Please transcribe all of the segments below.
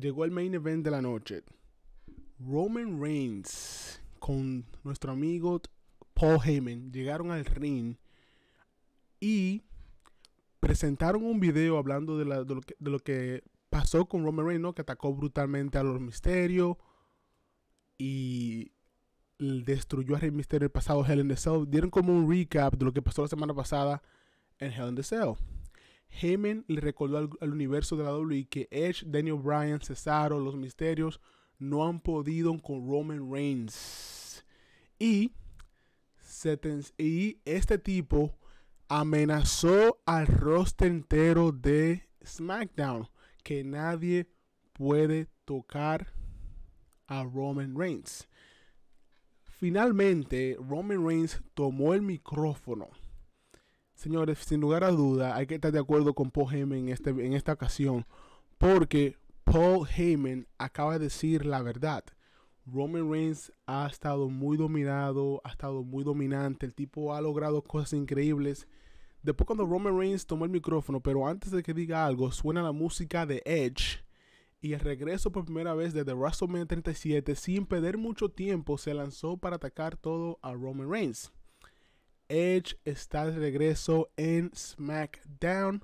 llegó el main event de la noche. Roman Reigns con nuestro amigo Paul Heyman llegaron al ring y presentaron un video hablando de, lo, que, pasó con Roman Reigns, ¿no? que atacó brutalmente a los misterios y destruyó a Rey Misterio el pasado Hell in the Cell. Dieron como un recap de lo que pasó la semana pasada en Hell in the Cell. Heyman le recordó al, universo de la WWE que Edge, Daniel Bryan, Cesaro, los Misterios no han podido con Roman Reigns. Y, y este tipo amenazó al rostro entero de SmackDown que nadie puede tocar a Roman Reigns. Finalmente, Roman Reigns tomó el micrófono Señores, sin lugar a duda, hay que estar de acuerdo con Paul Heyman en, este, en esta ocasión, porque Paul Heyman acaba de decir la verdad. Roman Reigns ha estado muy dominado, ha estado muy dominante, el tipo ha logrado cosas increíbles. Después cuando Roman Reigns tomó el micrófono, pero antes de que diga algo, suena la música de Edge y el regreso por primera vez desde WrestleMania 37 sin perder mucho tiempo se lanzó para atacar todo a Roman Reigns. Edge está de regreso en SmackDown.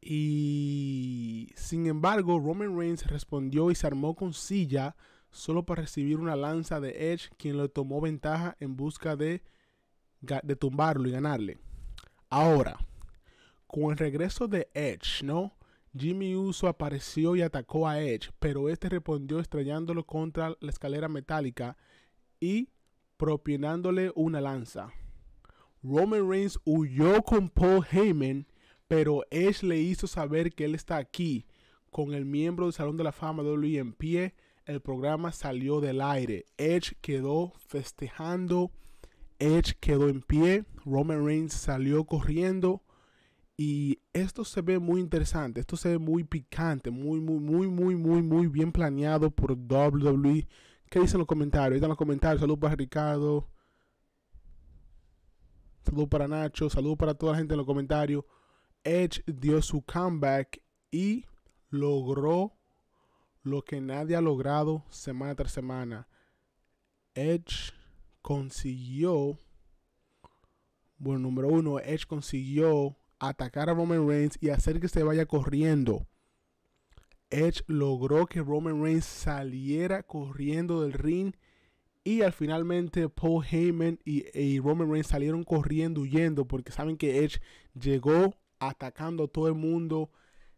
Y sin embargo, Roman Reigns respondió y se armó con silla solo para recibir una lanza de Edge, quien le tomó ventaja en busca de, de tumbarlo y ganarle. Ahora, con el regreso de Edge, ¿no? Jimmy Uso apareció y atacó a Edge, pero este respondió estrellándolo contra la escalera metálica y propinándole una lanza. Roman Reigns huyó con Paul Heyman, pero Edge le hizo saber que él está aquí. Con el miembro del Salón de la Fama WWE en pie, el programa salió del aire. Edge quedó festejando, Edge quedó en pie, Roman Reigns salió corriendo. Y esto se ve muy interesante, esto se ve muy picante, muy, muy, muy, muy, muy, muy bien planeado por WWE. ¿Qué dicen los comentarios? Ahí los comentarios. Saludos para Ricardo. Saludos para Nacho, saludos para toda la gente en los comentarios. Edge dio su comeback y logró lo que nadie ha logrado semana tras semana. Edge consiguió, bueno, número uno, Edge consiguió atacar a Roman Reigns y hacer que se vaya corriendo. Edge logró que Roman Reigns saliera corriendo del ring y al finalmente Paul Heyman y, Roman Reigns salieron corriendo, huyendo, porque saben que Edge llegó atacando a todo el mundo,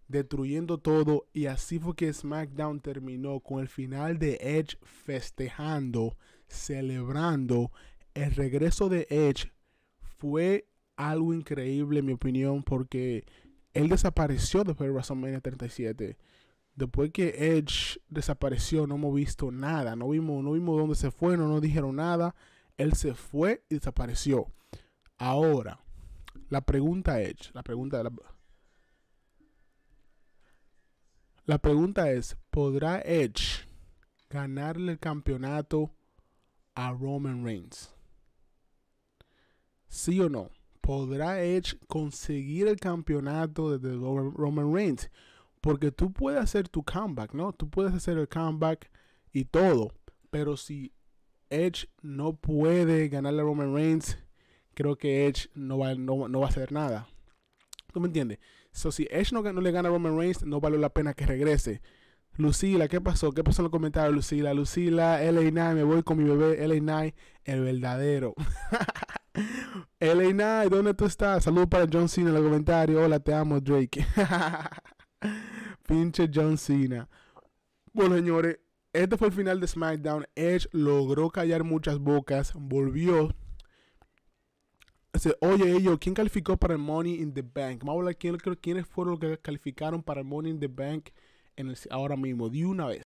destruyendo todo. Y así fue que SmackDown terminó con el final de Edge festejando, celebrando. El regreso de Edge fue algo increíble, en mi opinión, porque él desapareció después de WrestleMania 37. Después que Edge desapareció, no hemos visto nada. No vimos, no vimos dónde se fue, no nos dijeron nada. Él se fue y desapareció. Ahora, la pregunta Edge, la pregunta la... La pregunta es, ¿podrá Edge ganarle el campeonato a Roman Reigns? ¿Sí o no? ¿Podrá Edge conseguir el campeonato de Roman Reigns? Porque tú puedes hacer tu comeback, ¿no? Tú puedes hacer el comeback y todo. Pero si Edge no puede ganarle a Roman Reigns, creo que Edge no va, no, va a hacer nada. ¿Tú me entiendes? So, si Edge no, le gana a Roman Reigns, no vale la pena que regrese. Lucila, ¿qué pasó? ¿Qué pasó en los comentarios, Lucila? Lucila, LA me voy con mi bebé LA Knight, el verdadero. LA Knight, ¿dónde tú estás? Saludos para John Cena en los comentarios. Hola, te amo, Drake. pinche John Cena. Bueno, señores, este fue el final de SmackDown. Edge logró callar muchas bocas, volvió. Oye, ellos, ¿quién calificó para el Money in the Bank? Vamos a hablar quiénes fueron los que calificaron para el Money in the Bank ahora mismo, de una vez.